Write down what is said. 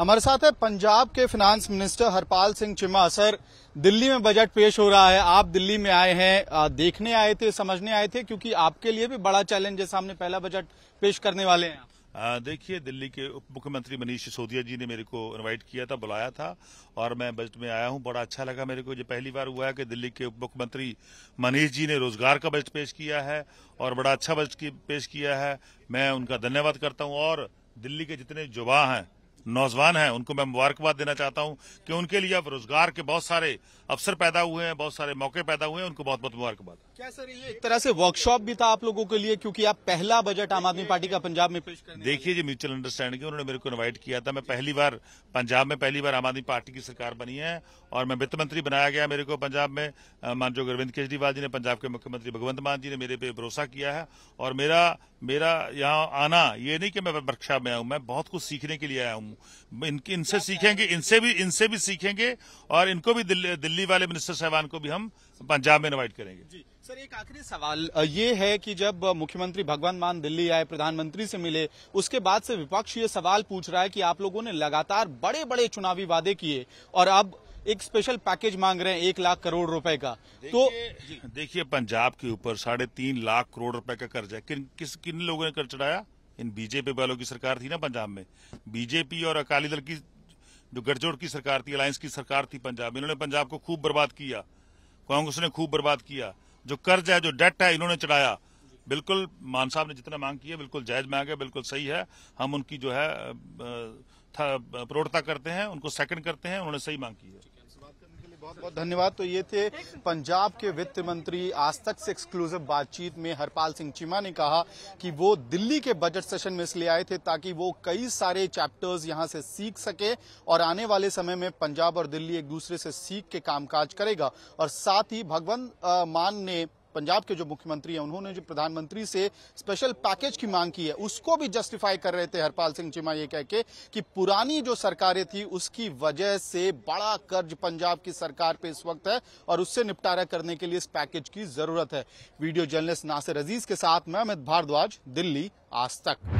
हमारे साथ है पंजाब के finance minister Harpal Singh Cheema sir Delhi में बजट पेश हो रहा है आप दिल्ली में आए हैं देखने आए थे समझने आए थे क्योंकि आपके लिए भी बड़ा चैलेंज है सामने पहला बजट पेश करने वाले हैं देखिए दिल्ली के उप मुख्यमंत्री मनीष सिसोदिया जी ने मेरे को इनवाइट किया था बुलाया था और मैं बजट में आया हूं बड़ा अच्छा लगा मेरे को ये पहली बार हुआ है कि दिल्ली के उप मुख्यमंत्री मनीष जी ने रोजगार का बजट पेश किया है और बड़ा अच्छा बजट पेश किया है मैं उनका धन्यवाद करता हूं और दिल्ली के जितने युवा हैं नौजवान हैं उनको मैं मुबारकबाद देना चाहता हूं कि उनके लिए अब रोजगार के बहुत सारे अवसर पैदा हुए हैं बहुत सारे मौके पैदा हुए हैं उनको बहुत बहुत मुबारकबाद क्या सर ये एक तरह से वर्कशॉप भी था आप लोगों के लिए क्योंकि आप पहला बजट आम आदमी पार्टी का पंजाब में पेश करें देखिए जी म्यूचुअल अंडरस्टैंडिंग उन्होंने मेरे को इन्वाइट किया था मैं पहली बार पंजाब में पहली बार आम आदमी पार्टी की सरकार बनी है और मैं वित्त मंत्री बनाया गया मेरे को पंजाब में मानजोग अरविंद केजरीवाल जी ने पंजाब के मुख्यमंत्री भगवंत मान जी ने मेरे पे भरोसा किया है और मेरा मेरा यहाँ आना ये नहीं कि मैं वर्कशॉप में आऊँ मैं बहुत कुछ सीखने के लिए आया हूँ इनकी इनसे सीखेंगे इनसे भी इनसे भी सीखेंगे और इनको भी दिल्ली, दिल्ली वाले मिनिस्टर साहबान को भी हम पंजाब में इन्वाइट करेंगे जी सर एक आखिरी सवाल ये है कि जब मुख्यमंत्री भगवान मान दिल्ली आए प्रधानमंत्री से मिले उसके बाद से विपक्ष ये सवाल पूछ रहा है कि आप लोगों ने लगातार बड़े बड़े चुनावी वादे किए और अब एक स्पेशल पैकेज मांग रहे हैं एक लाख करोड़ रुपए का तो देखिए पंजाब के ऊपर साढ़े तीन लाख करोड़ रुपए का है किन किस किन लोगों ने कर चढ़ाया इन बीजेपी वालों की सरकार थी ना पंजाब में बीजेपी और अकाली दल की जो गठजोड़ की सरकार थी अलायंस की सरकार थी पंजाब इन्होंने पंजाब को खूब बर्बाद किया कांग्रेस ने खूब बर्बाद किया जो कर्ज है जो डेट है इन्होंने चढ़ाया बिल्कुल मान साहब ने जितना मांग किया है बिल्कुल जायज मांग है बिल्कुल सही है हम उनकी जो है प्रोढ़ता करते हैं उनको सेकंड करते हैं उन्होंने सही मांग की है बहुत बहुत धन्यवाद तो ये थे पंजाब के वित्त मंत्री आज तक से एक्सक्लूसिव बातचीत में हरपाल सिंह चीमा ने कहा कि वो दिल्ली के बजट सेशन में इसलिए आए थे ताकि वो कई सारे चैप्टर्स यहां से सीख सके और आने वाले समय में पंजाब और दिल्ली एक दूसरे से सीख के कामकाज करेगा और साथ ही भगवंत मान ने पंजाब के जो मुख्यमंत्री हैं उन्होंने जो प्रधानमंत्री से स्पेशल पैकेज की मांग की है उसको भी जस्टिफाई कर रहे थे हरपाल सिंह चीमा ये कह के कि पुरानी जो सरकारें थी उसकी वजह से बड़ा कर्ज पंजाब की सरकार पे इस वक्त है और उससे निपटारा करने के लिए इस पैकेज की जरूरत है वीडियो जर्नलिस्ट नासिर अजीज के साथ मैं अमित भारद्वाज दिल्ली आज तक